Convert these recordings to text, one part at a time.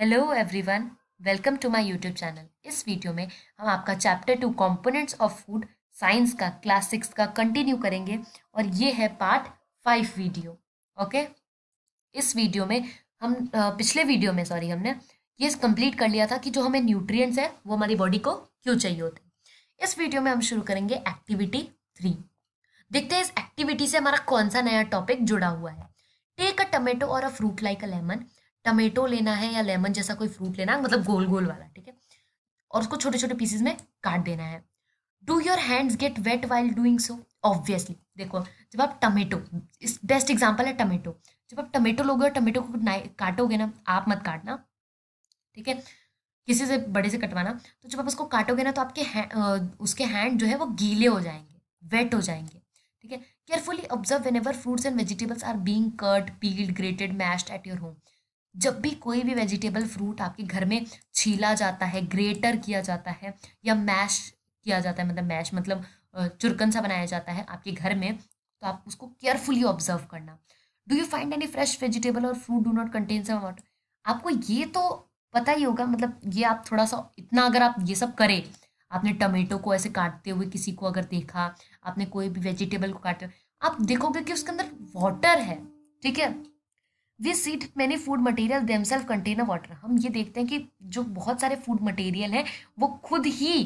Hello everyone welcome to my YouTube channel इस video में हम आपका chapter two components of food science का क्लास सिक्स का कंटिन्यू करेंगे और ये है पार्ट फाइव वीडियो ओके इस वीडियो में हम पिछले वीडियो में सॉरी हमने ये कंप्लीट कर लिया था कि जो हमें न्यूट्रिएंट्स है वो हमारी बॉडी को क्यों चाहिए होते इस वीडियो में हम शुरू करेंगे एक्टिविटी थ्री देखते हैं इस एक्टिविटी से हमारा कौन सा नया टॉपिक जुड़ा हुआ है टेक अ टमेटो और a fruit like a lemon tomato लेना है या लेमन जैसा कोई फ्रूट लेना है मतलब गोल गोल वाला ठीक है और उसको छोटे छोटे पीसेस में काट देना है do your hands get wet while doing so obviously देखो जब आप टमेटो इस बेस्ट एग्जाम्पल है टमेटो जब आप टमेटो लोगे और टमेटो को काटोगे ना आप मत काटना ठीक है किसी से बड़े से कटवाना तो जब आप उसको काटोगे ना तो आपके हैं, उसके हैंड जो है वो गीले हो जाएंगे वेट हो जाएंगे ठीक है carefully observe whenever fruits and vegetables are being cut peeled grated mashed at your home जब भी कोई भी वेजिटेबल फ्रूट आपके घर में छीला जाता है ग्रेटर किया जाता है या मैश किया जाता है मतलब मैश मतलब चुरकन सा बनाया जाता है आपके घर में तो आप उसको केयरफुली ऑब्जर्व करना do you find any fresh vegetable और fruit do not contain some water आपको ये तो पता ही होगा मतलब ये आप थोड़ा सा इतना अगर आप ये सब करें आपने टमेटो को ऐसे काटते हुए किसी को अगर देखा आपने कोई भी वेजिटेबल को काटे आप देखोगे कि उसके अंदर वाटर है ठीक है we seed many food material themselves container water हम ये देखते हैं कि जो बहुत सारे फूड मटेरियल हैं वो खुद ही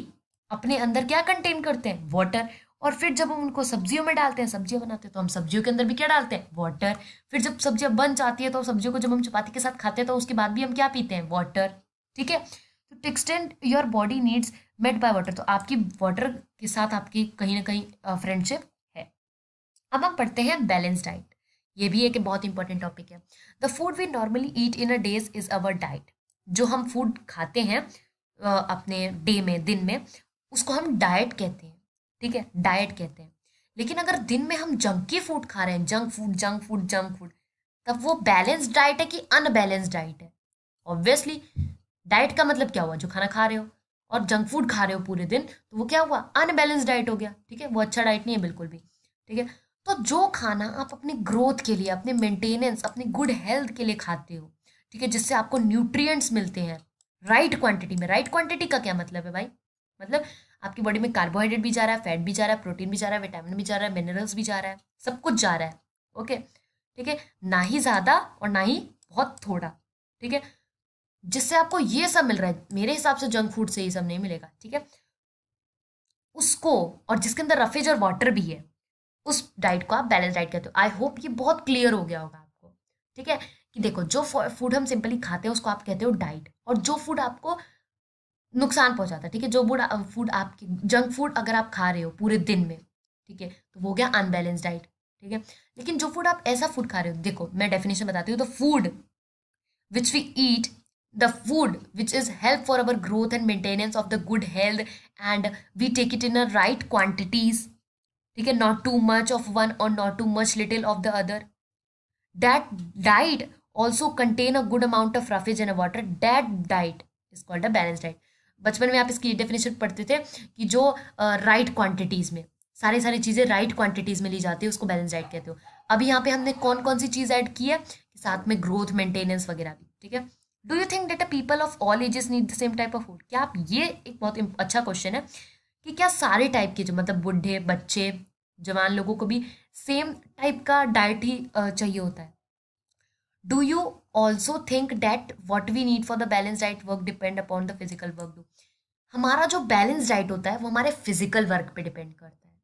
अपने अंदर क्या कंटेन करते हैं वाटर और फिर जब हम उनको सब्जियों में डालते हैं सब्जियां बनाते हैं तो हम सब्जियों के अंदर भी क्या डालते हैं वाटर फिर जब सब्जियां बन जाती है तो सब्जियों को जब हम चपाती के साथ खाते हैं तो उसके बाद भी हम क्या पीते हैं वाटर ठीक है तो extent your body needs made by water तो आपकी वाटर के साथ आपकी कहीं ना कहीं फ्रेंडशिप है अब हम पढ़ते हैं बैलेंस डाइट ये भी एक बहुत इंपॉर्टेंट टॉपिक है the food we normally eat in a days is our diet जो हम फूड खाते हैं अपने डे में दिन में उसको हम डाइट कहते हैं ठीक है डाइट कहते हैं लेकिन अगर दिन में हम जंकी फूड खा रहे हैं junk food junk food junk food तब वो बैलेंस डाइट है कि अनबैलेंस्ड डाइट है ऑब्वियसली डाइट का मतलब क्या हुआ जो खाना खा रहे हो और जंक फूड खा रहे हो पूरे दिन तो वो क्या हुआ अनबैलेंस डाइट हो गया ठीक है वो अच्छा डाइट नहीं है बिल्कुल भी ठीक है तो जो खाना आप अपनी ग्रोथ के लिए अपने मेंटेनेंस अपनी गुड हेल्थ के लिए खाते हो ठीक है जिससे आपको न्यूट्रिएंट्स मिलते हैं राइट क्वांटिटी में राइट क्वांटिटी का क्या मतलब है भाई मतलब आपकी बॉडी में कार्बोहाइड्रेट भी जा रहा है फैट भी जा रहा है प्रोटीन भी जा रहा है विटामिन भी जा रहा है मिनरल्स भी जा रहा है सब कुछ जा रहा है ओके ठीक है ना ही ज़्यादा और ना ही बहुत थोड़ा ठीक है जिससे आपको ये सब मिल रहा है मेरे हिसाब से जंक फूड से ये सब नहीं मिलेगा ठीक है उसको और जिसके अंदर रफेज और वाटर भी है उस डाइट को आप बैलेंस डाइट कहते हो आई होप ये बहुत क्लियर हो गया होगा आपको ठीक है कि देखो जो फूड हम सिंपली खाते हैं उसको आप कहते हो डाइट और जो फूड आपको नुकसान पहुंचाता है ठीक है जो फूड फूड आपकी जंक फूड अगर आप खा रहे हो पूरे दिन में ठीक है तो वो गया अनबैलेंस डाइट ठीक है लेकिन जो फूड आप ऐसा फूड खा रहे हो देखो मैं डेफिनेशन बताती हूँ the food which we eat the food which is help for our growth and maintenance of the good health and we take it in a right quantities ठीक है not too much of one और not too much little of the other that diet also contain a good amount of roughage and water that diet is called a balance diet बचपन में आप इसकी definition पढ़ते थे कि जो right uh, quantities right में सारी सारी चीज़ें राइट क्वांटिटीज में ली जाती है उसको बैलेंस डाइट कहते हो अभी यहाँ पे हमने कौन कौन सी चीज़ ऐड की है साथ में ग्रोथ मेंटेनेंस वगैरह भी ठीक है do you think that a people of all ages need the same type of food क्या आप ये एक बहुत अच्छा क्वेश्चन है कि क्या सारे टाइप के जो मतलब बुढ़े बच्चे जवान लोगों को भी सेम टाइप का डाइट ही चाहिए होता है do you also think that what we need for the balance diet work depend upon the physical work do हमारा जो बैलेंस डाइट होता है वो हमारे फिजिकल वर्क पे डिपेंड करता है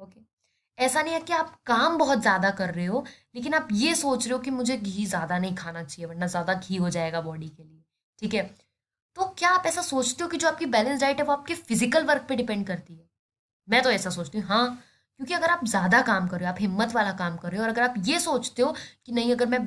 ओके okay? ऐसा नहीं है कि आप काम बहुत ज़्यादा कर रहे हो लेकिन आप ये सोच रहे हो कि मुझे घी ज़्यादा नहीं खाना चाहिए वरना ज़्यादा घी हो जाएगा बॉडी के लिए ठीक है तो क्या आप ऐसा सोचते हो कि जो आपकी बैलेंस डाइट है वो आपके फिजिकल वर्क पे डिपेंड करती है मैं तो ऐसा सोचती हूँ हाँ क्योंकि अगर आप ज़्यादा काम कर रहे हो आप हिम्मत वाला काम कर रहे हो और अगर आप ये सोचते हो कि नहीं अगर मैं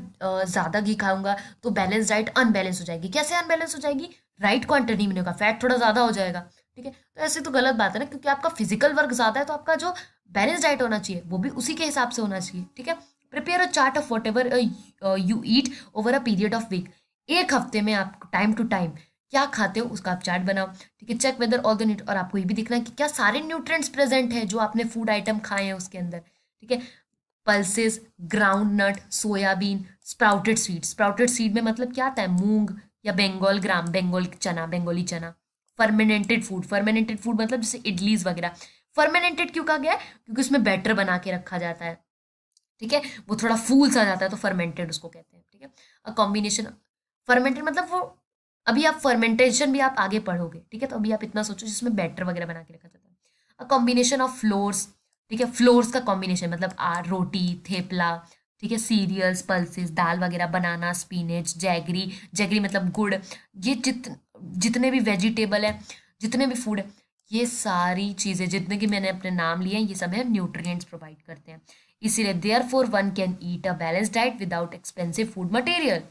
ज़्यादा घी खाऊंगा तो बैलेंस डाइट अनबैलेंस हो जाएगी कैसे अनबैलेंस हो जाएगी राइट क्वांटिटी में मिलेगा फैट थोड़ा ज़्यादा हो जाएगा ठीक है तो ऐसे तो गलत बात है ना क्योंकि आपका फिजिकल वर्क ज़्यादा है तो आपका जो बैलेंस डाइट होना चाहिए वो भी उसी के हिसाब से होना चाहिए ठीक है prepare a chart of whatever you eat over a period of week एक हफ्ते में आप टाइम टू टाइम क्या खाते हो उसका आप चार्ट बनाओ ठीक है चेक वेदर ऑल द न्यूट और आपको ये भी देखना है कि क्या सारे न्यूट्रिएंट्स प्रेजेंट है जो आपने फूड आइटम खाए हैं उसके अंदर ठीक है pulses ground nut soybean sprouted seed sprouted seed में मतलब क्या आता है मूंग या बेंगोल ग्राम बेंगोल चना बेंगोली चना फर्मिनेटेड फूड फर्मिनेटेड फूड मतलब जैसे इडलीज वगैरह फर्मिनेटेड क्यों कहा गया है क्योंकि उसमें बैटर बना के रखा जाता है ठीक है वो थोड़ा फूल सा जाता है तो फर्मेंटेड उसको कहते हैं ठीक है अ कॉम्बिनेशन फर्मेंटेड मतलब वो अभी आप फर्मेंटेशन भी आप आगे पढ़ोगे ठीक है तो अभी आप इतना सोचो जिसमें बैटर वगैरह बना के रखा जाता है अ कॉम्बिनेशन ऑफ फ्लोर्स ठीक है फ्लोर्स का कॉम्बिनेशन मतलब आ, रोटी थेपला ठीक है सीरियल्स पल्सिस दाल वगैरह बनाना स्पीनेज जैगरी जैगरी मतलब गुड़ ये जित जितने भी वेजिटेबल है जितने भी फूड है ये सारी चीज़ें जितने की मैंने अपने नाम लिए हैं ये सब है न्यूट्रिएंट्स प्रोवाइड करते हैं इसीलिए therefore one can eat a balance diet without expensive food material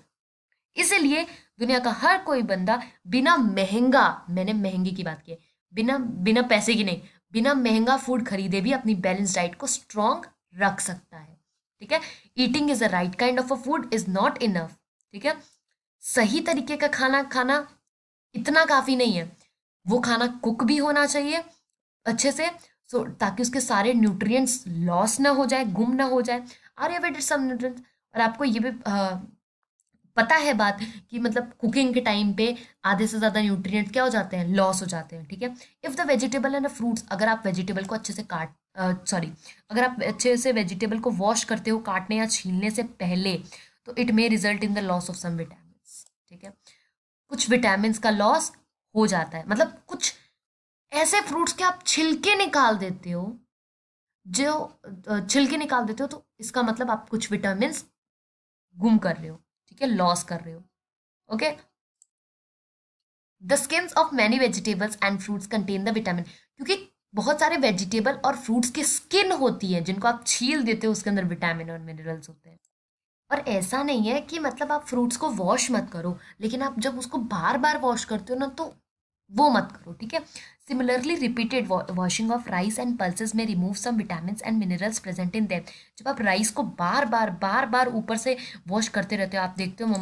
इसीलिए दुनिया का हर कोई बंदा बिना महंगा मैंने महंगी की बात की है बिना बिना पैसे की नहीं बिना महंगा फूड खरीदे भी अपनी बैलेंस डाइट को स्ट्रॉन्ग रख सकता है ठीक है eating is a right kind of a food is not enough ठीक है सही तरीके का खाना खाना इतना काफ़ी नहीं है वो खाना कुक भी होना चाहिए अच्छे से सो so, ताकि उसके सारे न्यूट्रिएंट्स लॉस ना हो जाए गुम ना हो जाए आर एवेटेड सम न्यूट्रिएंट्स और आपको ये भी पता है बात कि मतलब कुकिंग के टाइम पे आधे से ज़्यादा न्यूट्रिएंट क्या हो जाते हैं लॉस हो जाते हैं ठीक है if the vegetable and fruits अगर आप वेजिटेबल को अच्छे से काट सॉरी uh, अगर आप अच्छे से वेजिटेबल को वॉश करते हो काटने या छीलने से पहले तो it may result in the loss of some vitamin ठीक है कुछ विटामिन का लॉस हो जाता है मतलब कुछ ऐसे फ्रूट्स के आप छिलके निकाल देते हो जो छिलके निकाल देते हो तो इसका मतलब आप कुछ विटामिन गुम कर रहे हो ठीक है लॉस कर रहे हो okay the skin of many vegetables and fruits contain the vitamin क्योंकि बहुत सारे वेजिटेबल और फ्रूट्स की स्किन होती है जिनको आप छील देते हो उसके अंदर विटामिन और मिनरल्स होते हैं और ऐसा नहीं है कि मतलब आप फ्रूट्स को वॉश मत करो लेकिन आप जब उसको बार बार वॉश करते हो ना तो वो मत करो ठीक है similarly repeated washing of rice and pulses में remove some vitamin and minerals present in them जब आप राइस को बार बार बार बार ऊपर से वॉश करते रहते हो आप देखते हो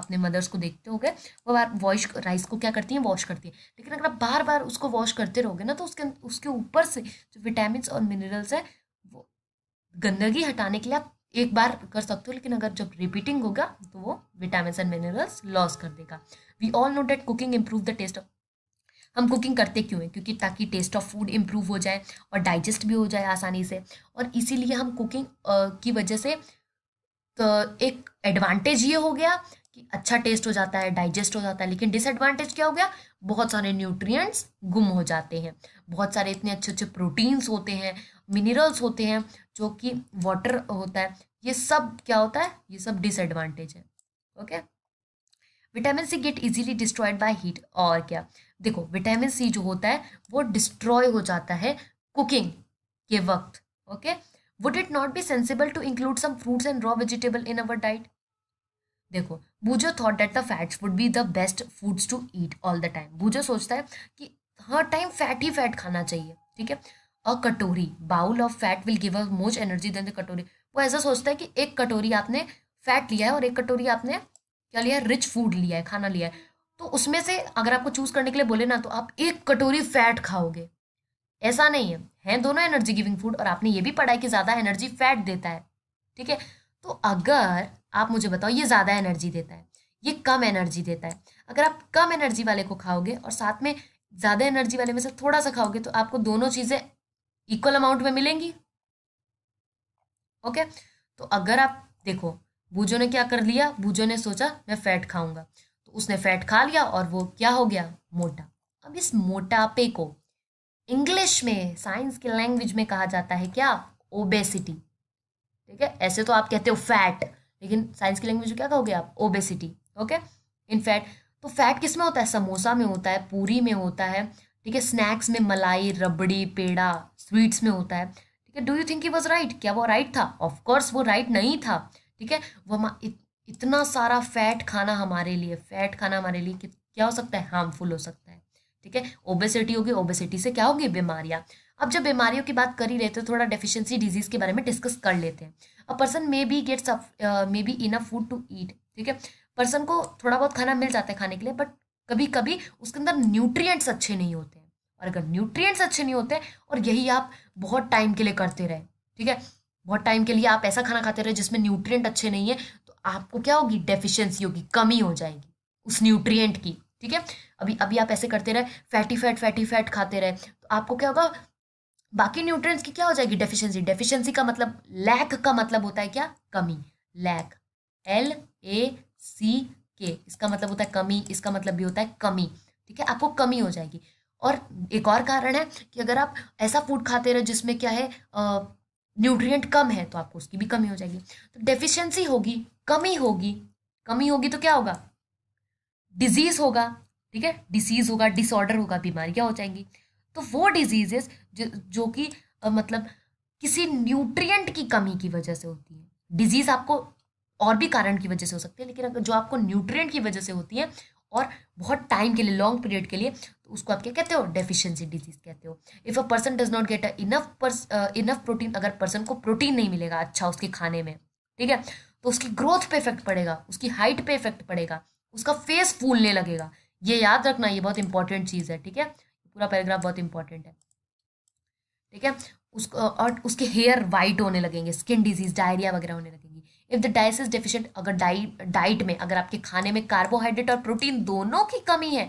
अपने मदर्स को देखते हो गए वो बार वॉश राइस को क्या करती हैं वॉश करती है लेकिन अगर आप बार बार उसको वॉश करते रहोगे ना तो उसके अं, उसके ऊपर से जो विटामिन और मिनरल्स है वो गंदगी हटाने के लिए आप एक बार कर सकते हो लेकिन अगर जब रिपीटिंग होगा तो वो विटामिन एंड मिनरल्स लॉस कर देगा we all know that cooking improve the taste of हम कुकिंग करते क्यों हैं क्योंकि ताकि टेस्ट ऑफ फूड इम्प्रूव हो जाए और डाइजेस्ट भी हो जाए आसानी से और इसीलिए हम कुकिंग की वजह से तो एक एडवांटेज ये हो गया कि अच्छा टेस्ट हो जाता है डाइजेस्ट हो जाता है लेकिन डिसएडवांटेज क्या हो गया बहुत सारे न्यूट्रिएंट्स गुम हो जाते हैं बहुत सारे इतने अच्छे अच्छे प्रोटीन्स होते हैं मिनरल्स होते हैं जो कि वाटर होता है ये सब क्या होता है ये सब डिसएडवांटेज है okay vitamin C get easily destroyed by heat और क्या देखो विटामिन सी जो होता है वो डिस्ट्रॉय हो जाता है कुकिंग के वक्त okay would it not be sensible to include some fruits and raw vegetable in our diet देखो Boojho thought that the fats would be the best foods to eat all the time Boojho सोचता है कि हर time fat ही fat खाना चाहिए ठीक है अ कटोरी bowl of fat will give a most energy than the कटोरी वो ऐसा सोचता है कि एक कटोरी आपने फैट लिया है और एक कटोरी आपने क्या लिया है रिच फूड लिया है खाना लिया है तो उसमें से अगर आपको चूज करने के लिए बोले ना तो आप एक कटोरी फैट खाओगे ऐसा नहीं है हैं दोनों एनर्जी गिविंग फूड और आपने ये भी पढ़ा है कि ज़्यादा एनर्जी फैट देता है ठीक है तो अगर आप मुझे बताओ ये ज़्यादा एनर्जी देता है ये कम एनर्जी देता है अगर आप कम एनर्जी वाले को खाओगे और साथ में ज़्यादा एनर्जी वाले में से थोड़ा सा खाओगे तो आपको दोनों चीज़ें इक्वल अमाउंट में मिलेंगी ओके तो अगर आप देखो बूजो ने क्या कर लिया बूजो ने सोचा मैं फैट खाऊंगा उसने फैट खा लिया और वो क्या हो गया मोटा अब इस मोटापे को इंग्लिश में साइंस के लैंग्वेज में कहा जाता है क्या ओबेसिटी ठीक है ऐसे तो आप कहते हो फैट लेकिन साइंस की लैंग्वेज में क्या कहोगे आप ओबेसिटी ओके इन फैट तो फैट किस में होता है समोसा में होता है पूरी में होता है ठीक है स्नैक्स में मलाई रबड़ी पेड़ा स्वीट्स में होता है ठीक है do you think he was right क्या वो राइट था ऑफकोर्स वो राइट नहीं था ठीक है वो इतना सारा फैट खाना हमारे लिए फैट खाना हमारे लिए क्या हो सकता है हार्मफुल हो सकता है ठीक है ओबेसिटी होगी ओबेसिटी से क्या होगी बीमारियाँ अब जब बीमारियों की बात कर ही रहे तो थोड़ा डेफिशिएंसी डिजीज के बारे में डिस्कस कर लेते हैं a person may be gets may be enough food to eat ठीक है पर्सन को थोड़ा बहुत खाना मिल जाता है खाने के लिए बट कभी कभी उसके अंदर न्यूट्रिएंट्स अच्छे नहीं होते हैं और अगर न्यूट्रिएंट्स अच्छे नहीं होते और यही आप बहुत टाइम के लिए करते रहे ठीक है बहुत टाइम के लिए आप ऐसा खाना खाते रहे जिसमें न्यूट्रिएंट अच्छे नहीं है आपको क्या होगी डेफिशिएंसी होगी कमी हो जाएगी उस न्यूट्रिएंट की ठीक है अभी अभी आप ऐसे करते रहे फैटी फैट फैटी फैट खाते रहे तो आपको क्या होगा बाकी न्यूट्रिएंट्स की क्या हो जाएगी डेफिशिएंसी डेफिशिएंसी का मतलब लैक का मतलब होता है क्या कमी लैक एल ए सी के इसका मतलब होता है कमी इसका मतलब भी होता है कमी ठीक है आपको कमी हो जाएगी और एक और कारण है कि अगर आप ऐसा फूड खाते रहे जिसमें क्या है न्यूट्रिएंट कम है तो आपको उसकी भी कमी हो जाएगी तो डेफिशिएंसी होगी कमी होगी कमी होगी तो क्या होगा डिजीज होगा ठीक है डिसीज होगा डिसऑर्डर होगा बीमारियां हो जाएंगी तो वो डिजीजेस जो, जो कि मतलब किसी न्यूट्रिएंट की कमी की वजह से होती है डिजीज आपको और भी कारण की वजह से हो सकती है लेकिन अगर जो आपको न्यूट्रिएंट की वजह से होती है और बहुत टाइम के लिए लॉन्ग पीरियड के लिए तो उसको आप क्या कहते हो डेफिशिएंसी डिजीज कहते हो if a person does not get a enough enough protein अगर पर्सन को प्रोटीन नहीं मिलेगा अच्छा उसके खाने में ठीक है तो उसकी ग्रोथ पे इफेक्ट पड़ेगा उसकी हाइट पे इफेक्ट पड़ेगा उसका फेस फूलने लगेगा ये याद रखना ये बहुत इंपॉर्टेंट चीज़ है ठीक है पूरा पैराग्राफ बहुत इंपॉर्टेंट है ठीक है उसको और उसके हेयर वाइट होने लगेंगे स्किन डिजीज डायरिया वगैरह होने लगेंगी if the diet is deficient अगर डाइट डाइट में अगर आपके खाने में कार्बोहाइड्रेट और प्रोटीन दोनों की कमी है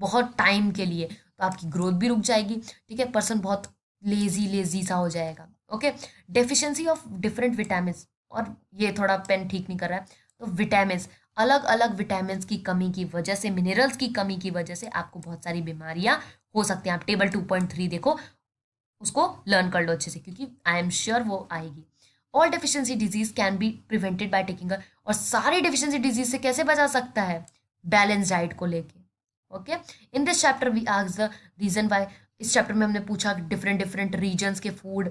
बहुत टाइम के लिए तो आपकी ग्रोथ भी रुक जाएगी ठीक है पर्सन बहुत लेजी लेजी सा हो जाएगा okay deficiency of different vitamin और ये थोड़ा पेन ठीक नहीं कर रहा है तो विटामिन अलग अलग विटामिन की कमी की वजह से मिनरल्स की कमी की वजह से आपको बहुत सारी बीमारियां हो सकती हैं आप टेबल टू पॉइंट थ्री देखो उसको लर्न कर लो अच्छे से क्योंकि आई एम श्योर वो आएगी all deficiency disease can be prevented by taking और सारी डेफिशिएंसी डिजीज से कैसे बचा सकता है बैलेंस डाइट को लेके okay in this chapter we आज द रीजन वाई इस चैप्टर में हमने पूछा डिफरेंट डिफरेंट रीजन्स के फूड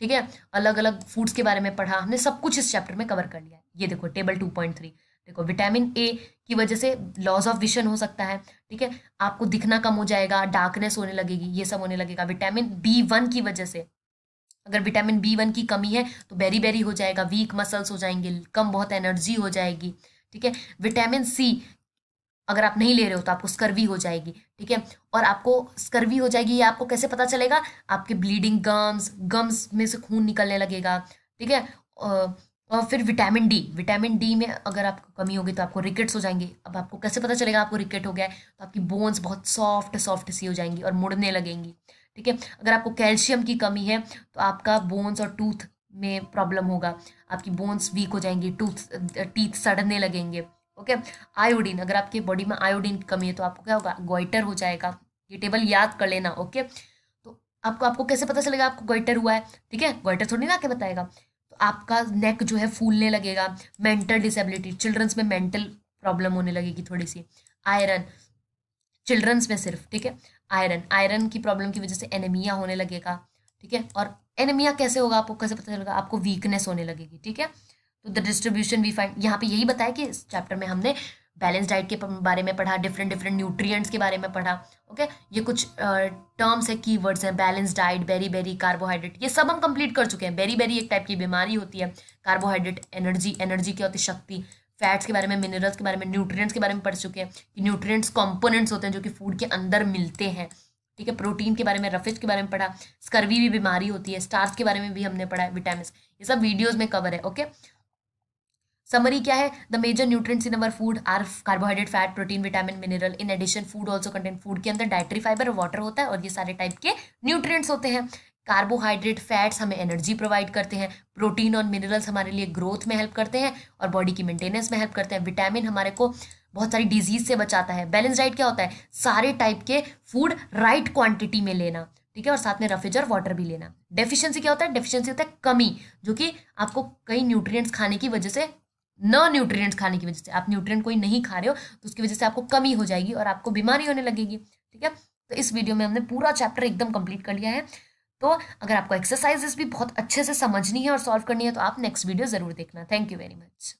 ठीक है अलग अलग फूड्स के बारे में पढ़ा हमने सब कुछ इस चैप्टर में कवर कर लिया ये देखो टेबल टू पॉइंट थ्री देखो विटामिन ए की वजह से लॉस ऑफ विशन हो सकता है ठीक है आपको दिखना कम हो जाएगा डार्कनेस होने लगेगी ये सब होने लगेगा विटामिन बी वन की वजह से अगर विटामिन बी वन की कमी है तो बेरी बेरी हो जाएगा वीक मसल्स हो जाएंगे कम बहुत एनर्जी हो जाएगी ठीक है विटामिन सी अगर आप नहीं ले रहे हो तो आपको स्कर्वी हो जाएगी ठीक है और आपको स्कर्वी हो जाएगी ये आपको कैसे पता चलेगा आपके ब्लीडिंग गम्स गम्स में से खून निकलने लगेगा ठीक है और फिर विटामिन डी विटामिन डी में अगर आपको कमी होगी तो आपको रिकेट्स हो जाएंगे अब आपको कैसे पता चलेगा आपको रिकेट हो गया है तो आपकी बोन्स बहुत सॉफ्ट सॉफ्ट सी हो जाएंगी और मुड़ने लगेंगी ठीक है अगर आपको कैल्शियम की कमी है तो आपका बोन्स और टूथ में प्रॉब्लम होगा आपकी बोन्स वीक हो जाएंगी टूथ टीथ सड़ने लगेंगे ओके आयोडीन अगर आपकी बॉडी में आयोडीन की कमी है तो आपको क्या होगा गोइटर हो जाएगा ये टेबल याद कर लेना ओके तो आपको आपको कैसे पता चलेगा आपको गोइटर हुआ है ठीक है गोइटर थोड़ी ना आके बताएगा तो आपका नेक जो है फूलने लगेगा मेंटल डिसेबिलिटी चिल्ड्रंस में मेंटल प्रॉब्लम होने लगेगी थोड़ी सी आयरन चिल्ड्रंस में सिर्फ ठीक है आयरन आयरन की प्रॉब्लम की वजह से एनेमिया होने लगेगा ठीक है और एनेमिया कैसे होगा आपको कैसे पता चलेगा आपको वीकनेस होने लगेगी ठीक है तो द डिस्ट्रीब्यूशन वी फाइंड यहाँ पे यही बताया कि इस चैप्टर में हमने बैलेंस डाइट के बारे में पढ़ा डिफरेंट डिफरेंट न्यूट्रिएंट्स के बारे में पढ़ा ओके okay? ये कुछ टर्म्स uh, है कीवर्ड्स हैं balance diet beriberi carbohydrate ये सब हम कंप्लीट कर चुके हैं बेरी बेरी एक टाइप की बीमारी होती है कार्बोहाइड्रेट एनर्जी एनर्जी क्या होती शक्ति फैट्स के बारे में मिनरल्स के बारे में न्यूट्रिएंट्स के बारे में पढ़ चुके हैं कि न्यूट्रिएंट्स कंपोनेंट्स होते हैं जो कि फूड के अंदर मिलते हैं ठीक है प्रोटीन के बारे में रफेज के बारे में पढ़ा स्कर्वी भी बीमारी होती है स्टार्स के बारे में भी हमने पढ़ा है विटामिन ये सब वीडियोज में कवर है ओके okay? समरी क्या है the major nutrients in our food are carbohydrate fat protein vitamin mineral in addition food also content food के अंदर डायट्री फाइबर और वाटर होता है और ये सारे टाइप के न्यूट्रिएंट्स होते हैं कार्बोहाइड्रेट फैट्स हमें एनर्जी प्रोवाइड करते हैं प्रोटीन और मिनरल्स हमारे लिए ग्रोथ में हेल्प करते हैं और बॉडी की मेंटेनेंस में हेल्प करते हैं विटामिन हमारे को बहुत सारी डिजीज से बचाता है बैलेंस डाइट क्या होता है सारे टाइप के फूड राइट क्वांटिटी में लेना ठीक है और साथ में रफेज और वाटर भी लेना डेफिशिएंसी क्या होता है डेफिशिएंसी होता है कमी जो कि आपको कई न्यूट्रिएंट्स खाने की वजह से न न्यूट्रिएंट्स खाने की वजह से आप न्यूट्रिएंट कोई नहीं खा रहे हो तो उसकी वजह से आपको कमी हो जाएगी और आपको बीमारी होने लगेगी ठीक है तो इस वीडियो में हमने पूरा चैप्टर एकदम कंप्लीट कर लिया है तो अगर आपको एक्सरसाइजेस भी बहुत अच्छे से समझनी है और सॉल्व करनी है तो आप नेक्स्ट वीडियो ज़रूर देखना थैंक यू वेरी मच